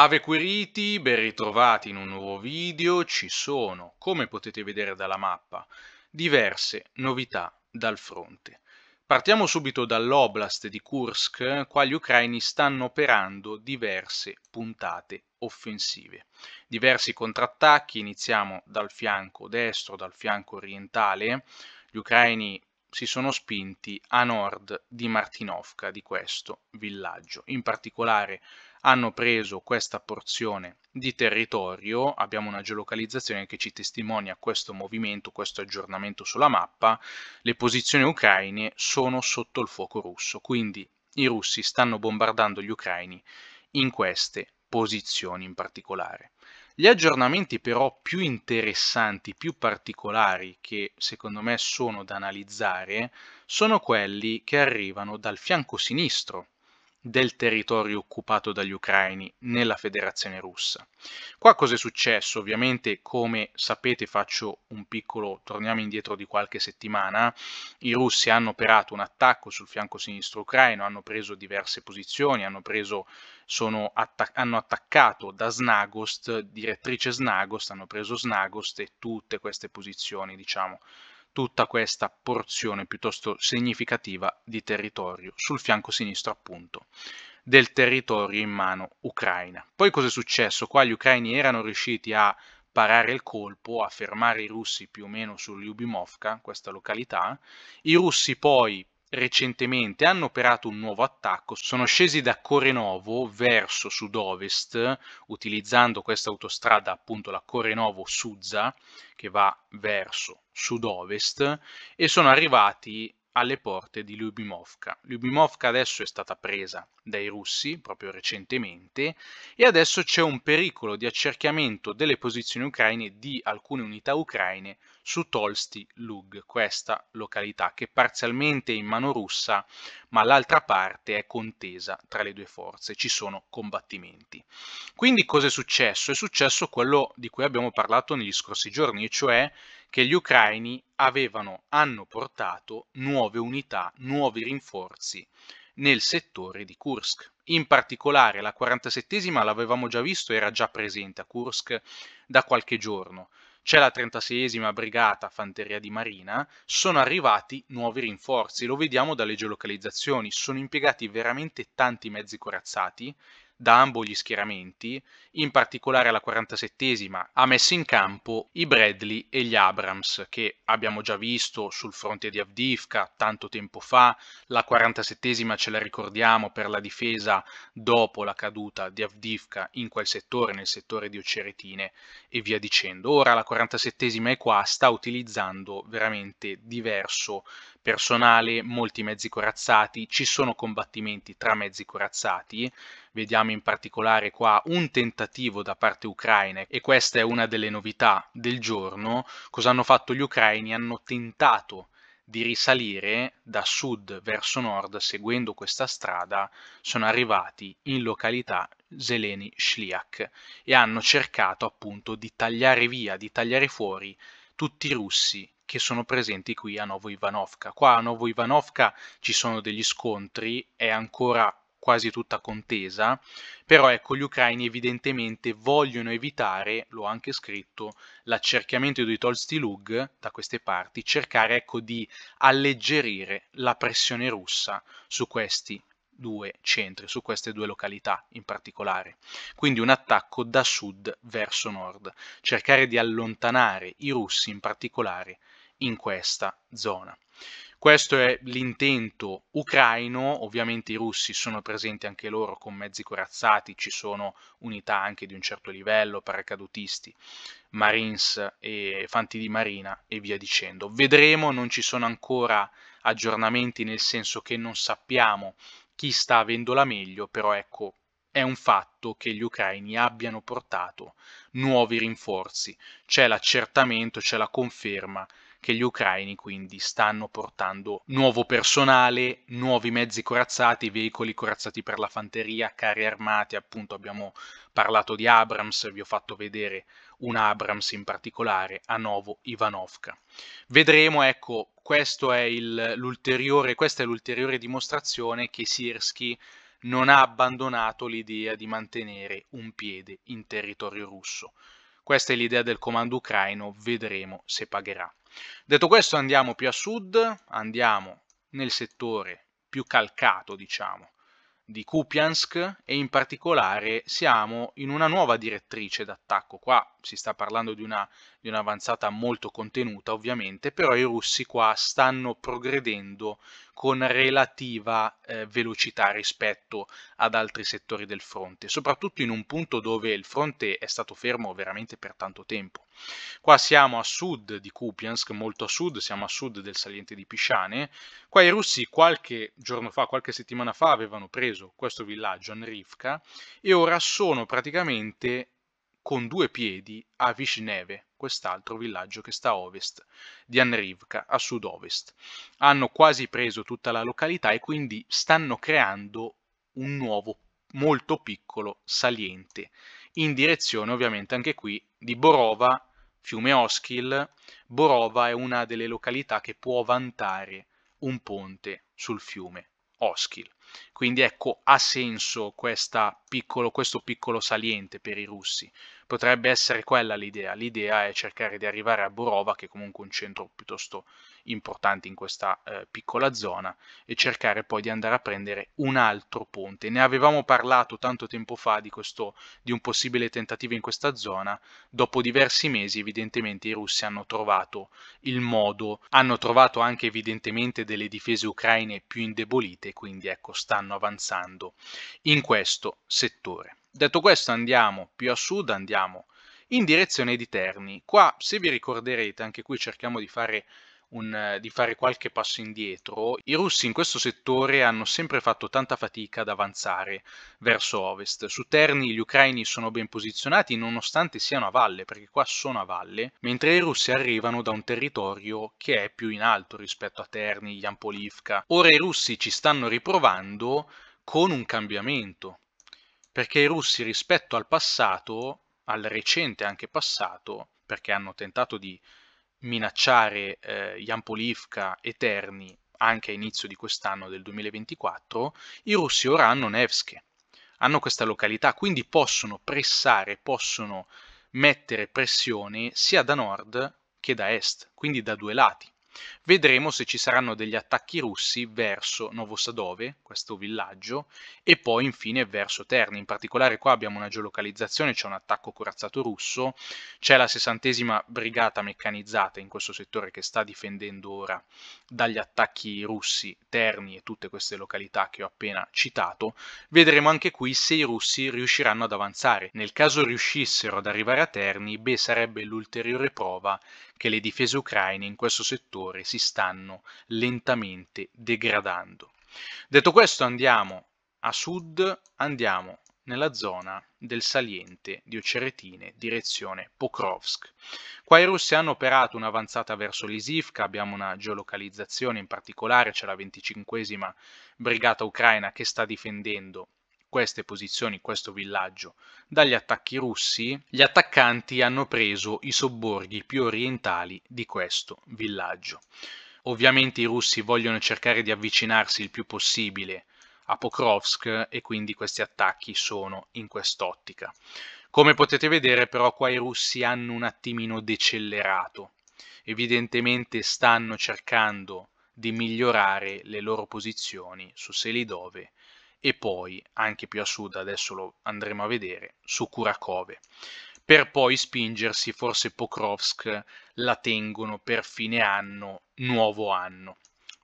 Ave Quiriti, ben ritrovati in un nuovo video, ci sono, come potete vedere dalla mappa, diverse novità dal fronte. Partiamo subito dall'oblast di Kursk, qua gli ucraini stanno operando diverse puntate offensive. Diversi contrattacchi, iniziamo dal fianco destro, dal fianco orientale, gli ucraini si sono spinti a nord di Martinovka, di questo villaggio. In particolare hanno preso questa porzione di territorio, abbiamo una geolocalizzazione che ci testimonia questo movimento, questo aggiornamento sulla mappa, le posizioni ucraine sono sotto il fuoco russo, quindi i russi stanno bombardando gli ucraini in queste posizioni in particolare. Gli aggiornamenti però più interessanti, più particolari, che secondo me sono da analizzare, sono quelli che arrivano dal fianco sinistro del territorio occupato dagli ucraini nella federazione russa. Qua cosa è successo? Ovviamente come sapete faccio un piccolo, torniamo indietro di qualche settimana, i russi hanno operato un attacco sul fianco sinistro ucraino, hanno preso diverse posizioni, hanno, preso, attac hanno attaccato da Snagost, direttrice Snagost, hanno preso Snagost e tutte queste posizioni diciamo tutta questa porzione piuttosto significativa di territorio, sul fianco sinistro appunto, del territorio in mano ucraina. Poi cosa è successo? Qua gli ucraini erano riusciti a parare il colpo, a fermare i russi più o meno su sull'Ubimovka, questa località. I russi poi recentemente hanno operato un nuovo attacco, sono scesi da Corenovo verso sud-ovest utilizzando questa autostrada, appunto la Corenovo-Suzza, che va verso sud-ovest e sono arrivati alle porte di Lyubimovka. Lyubimovka adesso è stata presa dai russi proprio recentemente e adesso c'è un pericolo di accerchiamento delle posizioni ucraine di alcune unità ucraine su Tolsti Lug, questa località che parzialmente è in mano russa, ma l'altra parte è contesa tra le due forze, ci sono combattimenti. Quindi cosa è successo? È successo quello di cui abbiamo parlato negli scorsi giorni, cioè che gli ucraini avevano, hanno portato nuove unità, nuovi rinforzi nel settore di Kursk. In particolare la 47esima l'avevamo già visto, era già presente a Kursk da qualche giorno. C'è la 36esima brigata fanteria di marina, sono arrivati nuovi rinforzi, lo vediamo dalle geolocalizzazioni, sono impiegati veramente tanti mezzi corazzati, da ambo gli schieramenti, in particolare alla 47esima ha messo in campo i Bradley e gli Abrams, che abbiamo già visto sul fronte di Avdivka tanto tempo fa, la 47esima ce la ricordiamo per la difesa dopo la caduta di Avdivka in quel settore, nel settore di Oceretine e via dicendo. Ora la 47esima è qua, sta utilizzando veramente diverso personale, molti mezzi corazzati, ci sono combattimenti tra mezzi corazzati, vediamo in particolare qua un tentativo da parte ucraina e questa è una delle novità del giorno, cosa hanno fatto gli ucraini? Hanno tentato di risalire da sud verso nord seguendo questa strada sono arrivati in località Zeleni Shliak e hanno cercato appunto di tagliare via, di tagliare fuori tutti i russi che sono presenti qui a Novo Ivanovka. Qua a Novo Ivanovka ci sono degli scontri, è ancora quasi tutta contesa, però ecco gli ucraini evidentemente vogliono evitare, l'ho anche scritto, l'accerchiamento di Tolsti Lug da queste parti, cercare ecco di alleggerire la pressione russa su questi due centri, su queste due località in particolare. Quindi un attacco da sud verso nord, cercare di allontanare i russi in particolare in questa zona. Questo è l'intento ucraino, ovviamente i russi sono presenti anche loro con mezzi corazzati, ci sono unità anche di un certo livello, paracadutisti, marines e fanti di marina e via dicendo. Vedremo, non ci sono ancora aggiornamenti nel senso che non sappiamo chi sta avendo la meglio, però ecco, è un fatto che gli ucraini abbiano portato nuovi rinforzi. C'è l'accertamento, c'è la conferma che gli ucraini quindi stanno portando nuovo personale, nuovi mezzi corazzati, veicoli corazzati per la fanteria, carri armati, appunto abbiamo parlato di Abrams, vi ho fatto vedere un Abrams in particolare a Novo Ivanovka. Vedremo, ecco, questo è il, questa è l'ulteriore dimostrazione che Sirski non ha abbandonato l'idea di mantenere un piede in territorio russo. Questa è l'idea del comando ucraino, vedremo se pagherà. Detto questo andiamo più a sud, andiamo nel settore più calcato, diciamo, di Kupiansk e in particolare siamo in una nuova direttrice d'attacco. Qua si sta parlando di, una, di un'avanzata molto contenuta ovviamente, però i russi qua stanno progredendo con relativa eh, velocità rispetto ad altri settori del fronte, soprattutto in un punto dove il fronte è stato fermo veramente per tanto tempo. Qua siamo a sud di Kupiansk, molto a sud, siamo a sud del saliente di Pisciane, qua i russi qualche giorno fa, qualche settimana fa avevano preso questo villaggio, Anrivka, e ora sono praticamente con due piedi a Vishneve, quest'altro villaggio che sta a ovest di Anrivka, a sud-ovest. Hanno quasi preso tutta la località e quindi stanno creando un nuovo, molto piccolo saliente, in direzione ovviamente anche qui di Borova, fiume Oskil. Borova è una delle località che può vantare un ponte sul fiume Oskil. Quindi ecco, ha senso piccolo, questo piccolo saliente per i russi. Potrebbe essere quella l'idea. L'idea è cercare di arrivare a Borova, che è comunque un centro piuttosto importanti in questa eh, piccola zona e cercare poi di andare a prendere un altro ponte. Ne avevamo parlato tanto tempo fa di, questo, di un possibile tentativo in questa zona, dopo diversi mesi evidentemente i russi hanno trovato il modo, hanno trovato anche evidentemente delle difese ucraine più indebolite, quindi ecco stanno avanzando in questo settore. Detto questo andiamo più a sud, andiamo in direzione di Terni. Qua, se vi ricorderete, anche qui cerchiamo di fare un, eh, di fare qualche passo indietro, i russi in questo settore hanno sempre fatto tanta fatica ad avanzare verso ovest. Su Terni gli ucraini sono ben posizionati nonostante siano a valle, perché qua sono a valle, mentre i russi arrivano da un territorio che è più in alto rispetto a Terni, Yampolivka. Ora i russi ci stanno riprovando con un cambiamento, perché i russi rispetto al passato, al recente anche passato, perché hanno tentato di minacciare eh, Yampolivka e Terni anche a inizio di quest'anno del 2024, i russi ora hanno Nevsky, hanno questa località, quindi possono pressare, possono mettere pressione sia da nord che da est, quindi da due lati. Vedremo se ci saranno degli attacchi russi verso Novosadove, questo villaggio, e poi infine verso Terni. In particolare qua abbiamo una geolocalizzazione, c'è un attacco corazzato russo, c'è la sessantesima brigata meccanizzata in questo settore che sta difendendo ora dagli attacchi russi Terni e tutte queste località che ho appena citato. Vedremo anche qui se i russi riusciranno ad avanzare. Nel caso riuscissero ad arrivare a Terni, beh, sarebbe l'ulteriore prova che le difese ucraine in questo settore si stanno lentamente degradando. Detto questo andiamo a sud, andiamo nella zona del saliente di Oceretine, direzione Pokrovsk. Qua i russi hanno operato un'avanzata verso l'Isivka, abbiamo una geolocalizzazione in particolare, c'è la 25 brigata ucraina che sta difendendo queste posizioni, questo villaggio, dagli attacchi russi, gli attaccanti hanno preso i sobborghi più orientali di questo villaggio. Ovviamente i russi vogliono cercare di avvicinarsi il più possibile a Pokrovsk e quindi questi attacchi sono in quest'ottica. Come potete vedere però qua i russi hanno un attimino decelerato, evidentemente stanno cercando di migliorare le loro posizioni su Selidove e poi anche più a sud, adesso lo andremo a vedere, su Kurakove, per poi spingersi, forse Pokrovsk la tengono per fine anno, nuovo anno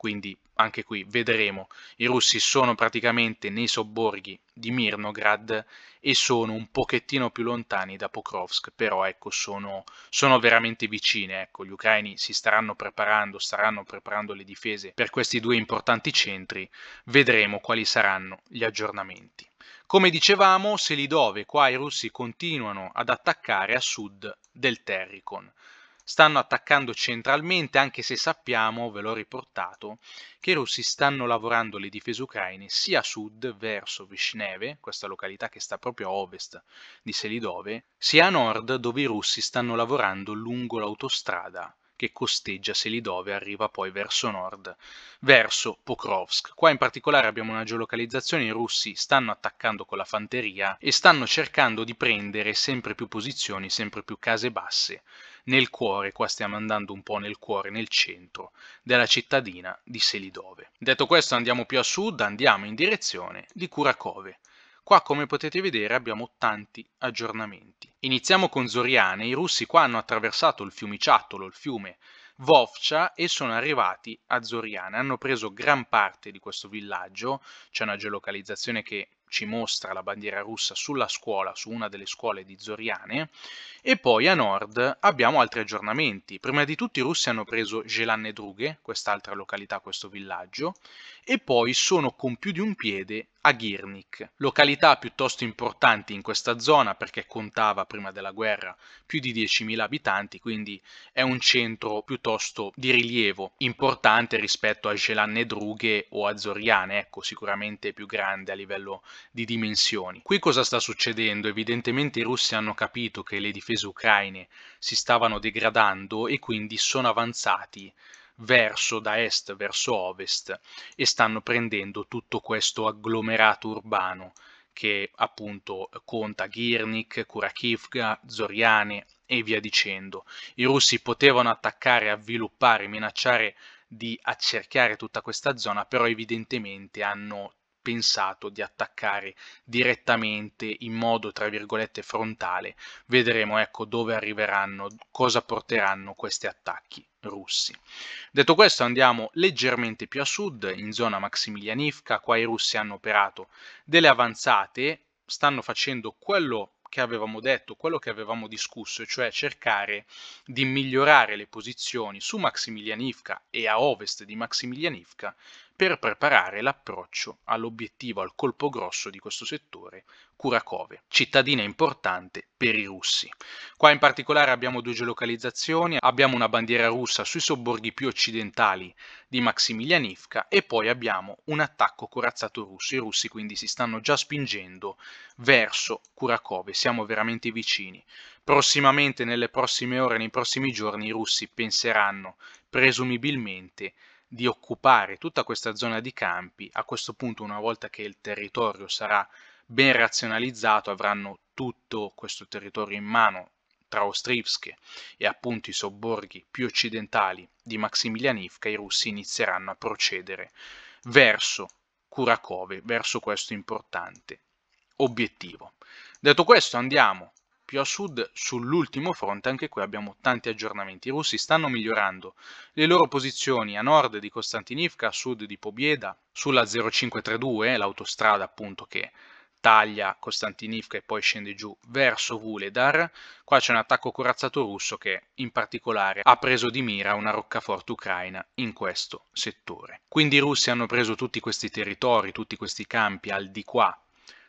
quindi anche qui vedremo. I russi sono praticamente nei sobborghi di Mirnograd e sono un pochettino più lontani da Pokrovsk, però ecco, sono, sono veramente vicine. Ecco, gli ucraini si staranno preparando, staranno preparando le difese per questi due importanti centri, vedremo quali saranno gli aggiornamenti. Come dicevamo, se qua i russi continuano ad attaccare a sud del Terricon stanno attaccando centralmente, anche se sappiamo, ve l'ho riportato, che i russi stanno lavorando le difese ucraine sia a sud verso Vishneve, questa località che sta proprio a ovest di Selidove, sia a nord dove i russi stanno lavorando lungo l'autostrada che costeggia Selidove e arriva poi verso nord, verso Pokrovsk. Qua in particolare abbiamo una geolocalizzazione, i russi stanno attaccando con la fanteria e stanno cercando di prendere sempre più posizioni, sempre più case basse nel cuore, qua stiamo andando un po' nel cuore, nel centro della cittadina di Selidove. Detto questo andiamo più a sud, andiamo in direzione di Curacove. Qua come potete vedere abbiamo tanti aggiornamenti. Iniziamo con Zoriane, i russi qua hanno attraversato il fiumiciattolo, il fiume Vovcia e sono arrivati a Zoriane, hanno preso gran parte di questo villaggio, c'è una geolocalizzazione che ci mostra la bandiera russa sulla scuola, su una delle scuole di Zoriane, e poi a nord abbiamo altri aggiornamenti. Prima di tutto i russi hanno preso Gelanne Drughe, quest'altra località, questo villaggio, e poi sono con più di un piede a Girnik, località piuttosto importante in questa zona perché contava prima della guerra più di 10.000 abitanti, quindi è un centro piuttosto di rilievo, importante rispetto a Gelanne Drughe o a Zoriane, ecco, sicuramente più grande a livello di dimensioni. Qui cosa sta succedendo? Evidentemente i russi hanno capito che le difese ucraine si stavano degradando e quindi sono avanzati verso da est verso ovest e stanno prendendo tutto questo agglomerato urbano che appunto conta Girnik, Kurakivka, Zoriane e via dicendo. I russi potevano attaccare, avviluppare, minacciare di accerchiare tutta questa zona, però evidentemente hanno pensato di attaccare direttamente in modo tra virgolette frontale. Vedremo ecco dove arriveranno, cosa porteranno questi attacchi russi. Detto questo andiamo leggermente più a sud, in zona Maximilianivka, qua i russi hanno operato delle avanzate, stanno facendo quello che avevamo detto, quello che avevamo discusso, cioè cercare di migliorare le posizioni su Maximilianivka e a ovest di Maximilianivka per preparare l'approccio all'obiettivo, al colpo grosso di questo settore, Kurakove, cittadina importante per i russi. Qua in particolare abbiamo due geolocalizzazioni, abbiamo una bandiera russa sui sobborghi più occidentali di Maximilianivka e poi abbiamo un attacco corazzato russo. I russi quindi si stanno già spingendo verso Kurakove, siamo veramente vicini. Prossimamente, nelle prossime ore, nei prossimi giorni, i russi penseranno presumibilmente di occupare tutta questa zona di campi, a questo punto una volta che il territorio sarà ben razionalizzato avranno tutto questo territorio in mano tra Ostrivsk e appunto i sobborghi più occidentali di Maximilianivka, i russi inizieranno a procedere verso Kurakove, verso questo importante obiettivo. Detto questo, andiamo più a sud sull'ultimo fronte, anche qui abbiamo tanti aggiornamenti. I russi stanno migliorando le loro posizioni a nord di Konstantinivka, a sud di Pobieda, sulla 0532, l'autostrada appunto che taglia Konstantinivka e poi scende giù verso Vuledar. Qua c'è un attacco corazzato russo che in particolare ha preso di mira una roccaforte ucraina in questo settore. Quindi i russi hanno preso tutti questi territori, tutti questi campi al di qua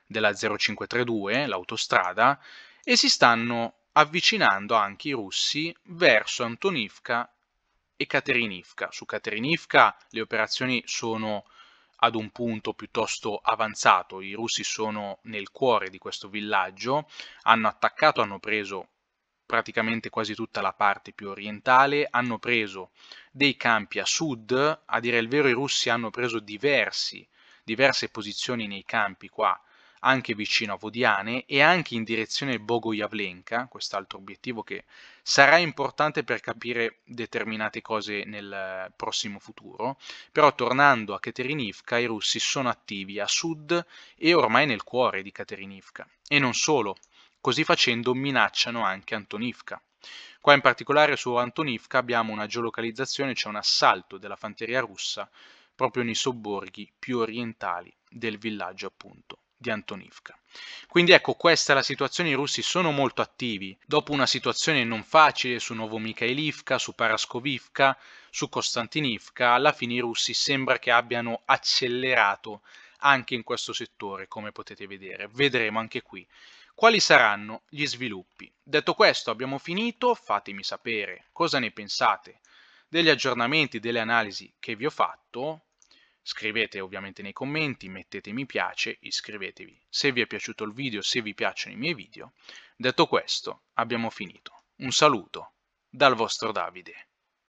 della 0532, l'autostrada, e si stanno avvicinando anche i russi verso Antonivka e Katerinivka. Su Katerinivka le operazioni sono ad un punto piuttosto avanzato, i russi sono nel cuore di questo villaggio, hanno attaccato, hanno preso praticamente quasi tutta la parte più orientale, hanno preso dei campi a sud, a dire il vero i russi hanno preso diversi, diverse posizioni nei campi qua anche vicino a Vodiane e anche in direzione Bogoyavlenka, quest'altro obiettivo che sarà importante per capire determinate cose nel prossimo futuro, però tornando a Katerinivka i russi sono attivi a sud e ormai nel cuore di Katerinivka. E non solo, così facendo minacciano anche Antonivka. Qua in particolare su Antonivka abbiamo una geolocalizzazione, c'è cioè un assalto della fanteria russa proprio nei sobborghi più orientali del villaggio appunto di Antonivka. Quindi ecco, questa è la situazione, i russi sono molto attivi, dopo una situazione non facile su Novo Mikhailivka, su Paraskovivka, su Konstantinivka, alla fine i russi sembra che abbiano accelerato anche in questo settore, come potete vedere. Vedremo anche qui quali saranno gli sviluppi. Detto questo, abbiamo finito, fatemi sapere cosa ne pensate degli aggiornamenti, delle analisi che vi ho fatto, Scrivete ovviamente nei commenti, mettete mi piace, iscrivetevi se vi è piaciuto il video, se vi piacciono i miei video. Detto questo, abbiamo finito. Un saluto dal vostro Davide.